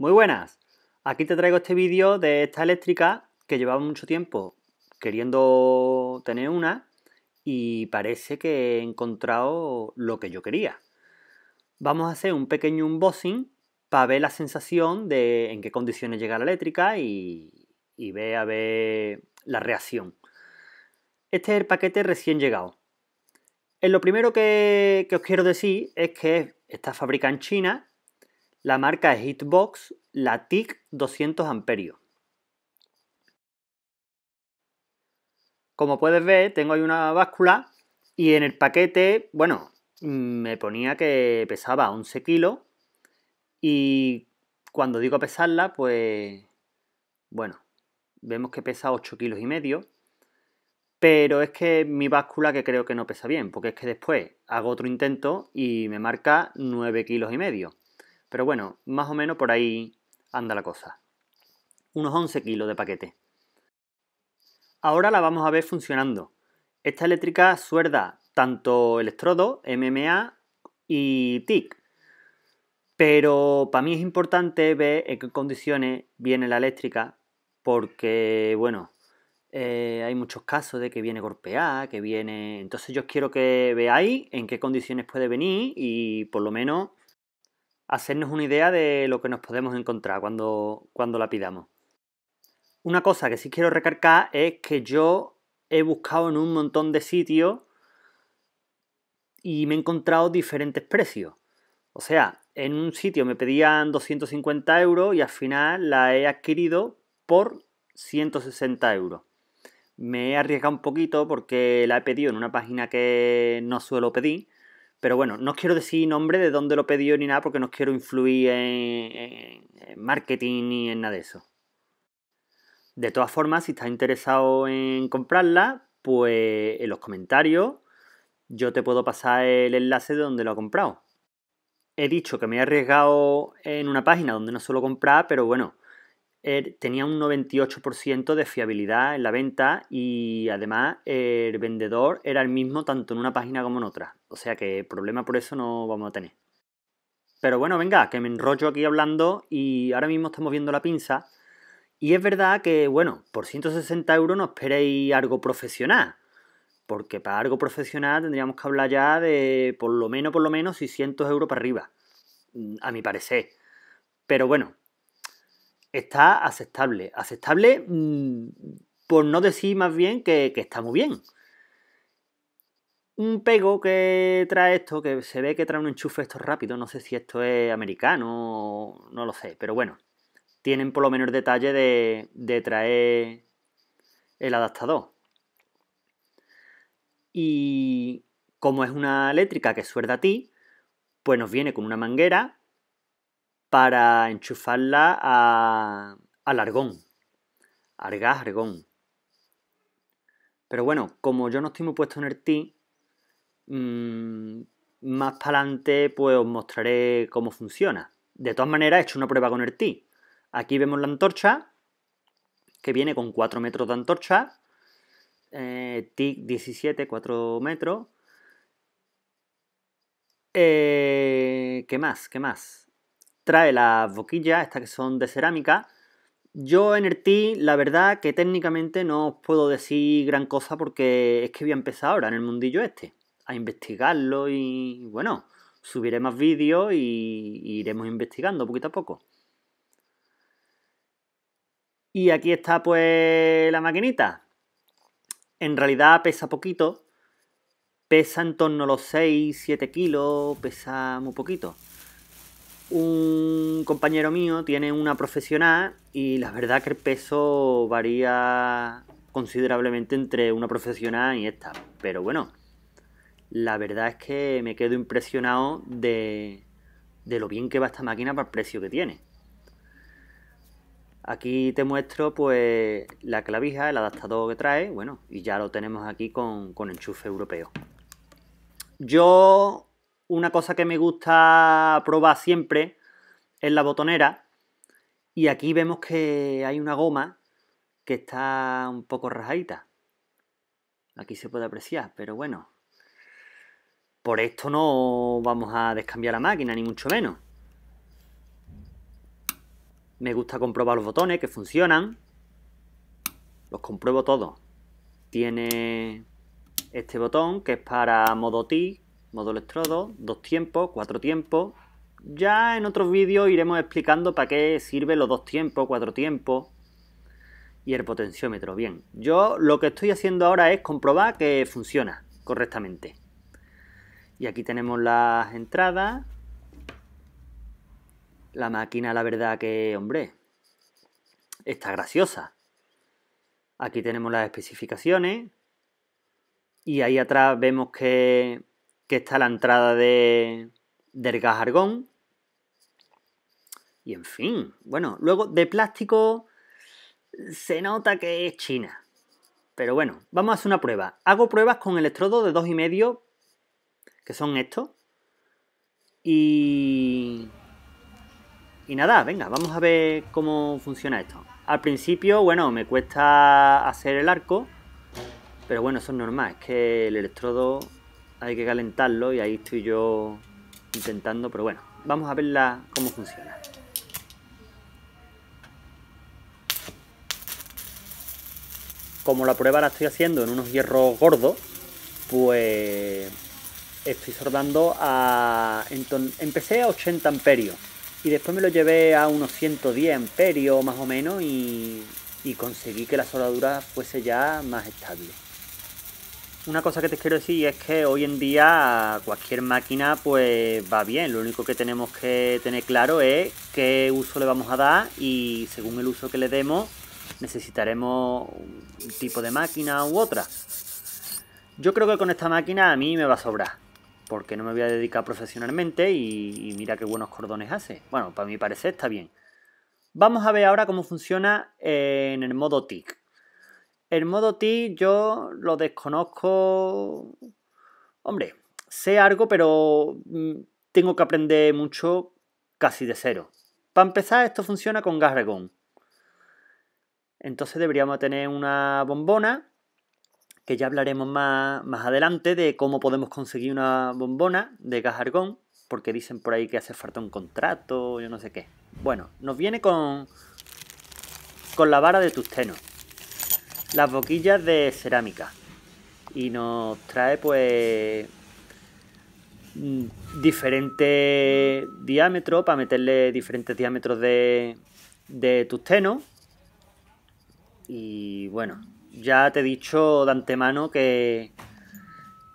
Muy buenas, aquí te traigo este vídeo de esta eléctrica que llevaba mucho tiempo queriendo tener una y parece que he encontrado lo que yo quería. Vamos a hacer un pequeño unboxing para ver la sensación de en qué condiciones llega la eléctrica y, ver a ver la reacción. Este es el paquete recién llegado. lo primero que, os quiero decir es que esta fábrica en China la marca es Hitbox, la TIC 200 amperios. Como puedes ver, tengo ahí una báscula y en el paquete, bueno, mm, me ponía que pesaba 11 kilos y cuando digo pesarla, pues, bueno, vemos que pesa 8 kilos y medio, pero es que mi báscula que creo que no pesa bien, porque es que después hago otro intento y me marca 9 kilos y medio. Pero bueno, más o menos por ahí anda la cosa. Unos 11 kilos de paquete. Ahora la vamos a ver funcionando. Esta eléctrica suerda tanto electrodo, MMA y TIC. Pero para mí es importante ver en qué condiciones viene la eléctrica, porque, bueno, eh, hay muchos casos de que viene golpeada, que viene... Entonces yo quiero que veáis en qué condiciones puede venir y por lo menos hacernos una idea de lo que nos podemos encontrar cuando, cuando la pidamos. Una cosa que sí quiero recargar es que yo he buscado en un montón de sitios y me he encontrado diferentes precios. O sea, en un sitio me pedían 250 euros y al final la he adquirido por 160 euros. Me he arriesgado un poquito porque la he pedido en una página que no suelo pedir pero bueno, no quiero decir nombre de dónde lo pedido ni nada porque no quiero influir en, marketing ni en nada de eso. De todas formas, si estás interesado en comprarla, pues en los comentarios yo te puedo pasar el enlace de donde lo ha comprado. He dicho que me he arriesgado en una página donde no suelo comprar, pero bueno, Er, tenía un 98% de fiabilidad en la venta y además el vendedor era el mismo tanto en una página como en otra. O sea que problema por eso no vamos a tener. Pero bueno, venga, que me enrollo aquí hablando y ahora mismo estamos viendo la pinza. Y es verdad que, bueno, por 160 euros no esperéis algo profesional. Porque para algo profesional tendríamos que hablar ya de por lo menos, por lo menos 600 euros para arriba. Mm, a mi parecer. Pero bueno, está aceptable. Aceptable mm, por no decir más bien que, está muy bien. Un pego que trae esto, que se ve que trae un enchufe esto rápido, no sé si esto es americano, no lo sé, pero bueno, tienen por lo menos detalle de, de traer el adaptador. Y como es una eléctrica que suerda a ti, pues nos viene con una manguera para enchufarla a, al argón. argón. Pero bueno, como yo no estoy muy puesto en el T, mm, más para adelante pues os mostraré cómo funciona. De todas maneras, he hecho una prueba con el T. Aquí vemos la antorcha, que viene con 4 metros de antorcha, TIC 17, 4 metros. Eh, ¿Qué más? ¿Qué más? trae las boquillas, estas que son de cerámica. Yo en el la verdad que técnicamente no os puedo decir gran cosa porque es que voy a empezar ahora en el mundillo este, a investigarlo y bueno, subiré más vídeos y, iremos investigando poquito a poco. Y aquí está pues la maquinita. En realidad pesa poquito, pesa en torno a los 6-7 kilos, pesa muy poquito un compañero mío tiene una profesional y la verdad que el peso varía considerablemente entre una profesional y esta. Pero bueno, la verdad es que me quedo impresionado de, lo bien que va esta máquina para el precio que tiene. Aquí te muestro pues la clavija, el adaptador que trae, bueno, y ya lo tenemos aquí con, con enchufe europeo. Yo una cosa que me gusta probar siempre es la botonera. Y aquí vemos que hay una goma que está un poco rajadita. Aquí se puede apreciar, pero bueno. Por esto no vamos a descambiar la máquina, ni mucho menos. Me gusta comprobar los botones que funcionan. Los compruebo todos. Tiene este botón que es para modo T, modo electrodo, dos tiempos, cuatro tiempos. Ya en otros vídeos iremos explicando para qué sirve los dos tiempos, cuatro tiempos y el potenciómetro. Bien, yo lo que estoy haciendo ahora es comprobar que funciona correctamente. Y aquí tenemos las entradas. La máquina, la verdad que, hombre, está graciosa. Aquí tenemos las especificaciones. Y ahí atrás vemos que que está la entrada de, del gas argón. Y en fin, bueno, luego de plástico se nota que es China. Pero bueno, vamos a hacer una prueba. Hago pruebas con electrodo de 2,5, que son estos. Y... Y nada, venga, vamos a ver cómo funciona esto. Al principio, bueno, me cuesta hacer el arco. Pero bueno, eso es normal, es que el electrodo hay que calentarlo y ahí estoy yo intentando, pero bueno, vamos a verla cómo funciona. Como la prueba la estoy haciendo en unos hierros gordos, pues estoy soldando a... Empecé a 80 amperios y después me lo llevé a unos 110 amperios más o menos y, y conseguí que la soldadura fuese ya más estable una cosa que te quiero decir es que hoy en día cualquier máquina pues va bien. Lo único que tenemos que tener claro es qué uso le vamos a dar y según el uso que le demos necesitaremos un tipo de máquina u otra. Yo creo que con esta máquina a mí me va a sobrar, porque no me voy a dedicar profesionalmente y, mira qué buenos cordones hace. Bueno, para mí parece está bien. Vamos a ver ahora cómo funciona en el modo TIC. El modo T yo lo desconozco. Hombre, sé algo, pero mm, tengo que aprender mucho casi de cero. Para empezar, esto funciona con gas Entonces deberíamos tener una bombona, que ya hablaremos más, más adelante de cómo podemos conseguir una bombona de gas porque dicen por ahí que hace falta un contrato, yo no sé qué. Bueno, nos viene con, con la vara de tusteno las boquillas de cerámica. Y nos trae pues mm, diferentes diámetros para meterle diferentes diámetros de, de tenos Y bueno, ya te he dicho de antemano que,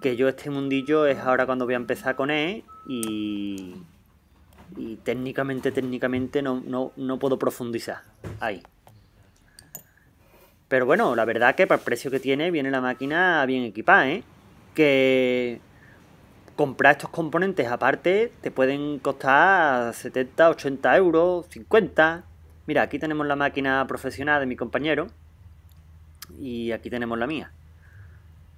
que yo este mundillo es ahora cuando voy a empezar con él y, y técnicamente, técnicamente no puedo profundizar ahí. Pero bueno, la verdad que para el precio que tiene viene la máquina bien equipada, ¿eh? Que comprar estos componentes aparte te pueden costar 70, 80 euros, 50. Mira, aquí tenemos la máquina profesional de mi compañero y aquí tenemos la mía.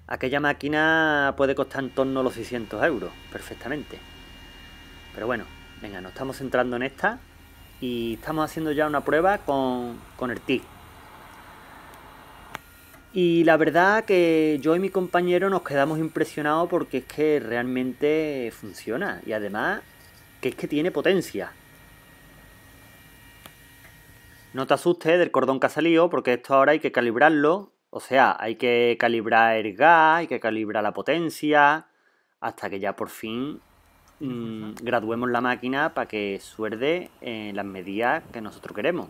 Aquella máquina puede costar en torno a los 600 euros, perfectamente. Pero bueno, venga, nos estamos entrando en esta y estamos haciendo ya una prueba con, con el TIC. Y la verdad que yo y mi compañero nos quedamos impresionados porque es que realmente funciona y además que es que tiene potencia. No te asustes del cordón que ha salido porque esto ahora hay que calibrarlo. O sea, hay que calibrar el gas, hay que calibrar la potencia hasta que ya por fin mm, graduemos la máquina para que suerde en eh, las medidas que nosotros queremos.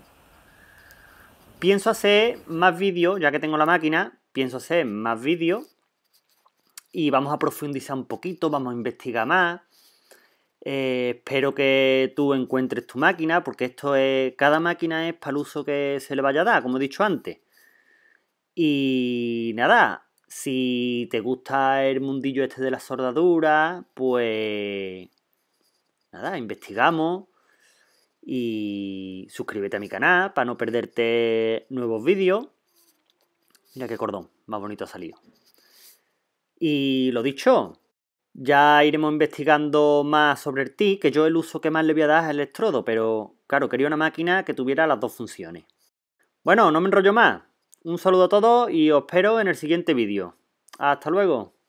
Pienso hacer más vídeos, ya que tengo la máquina, pienso hacer más vídeos y vamos a profundizar un poquito, vamos a investigar más. Eh, espero que tú encuentres tu máquina, porque esto es. Cada máquina es para el uso que se le vaya a dar, como he dicho antes. Y nada, si te gusta el mundillo este de la soldadura, pues. Nada, investigamos. Y suscríbete a mi canal para no perderte nuevos vídeos. Mira qué cordón, más bonito ha salido. Y lo dicho, ya iremos investigando más sobre el TIC, que yo el uso que más le voy a dar es el electrodo, pero claro, quería una máquina que tuviera las dos funciones. Bueno, no me enrollo más. Un saludo a todos y os espero en el siguiente vídeo. Hasta luego.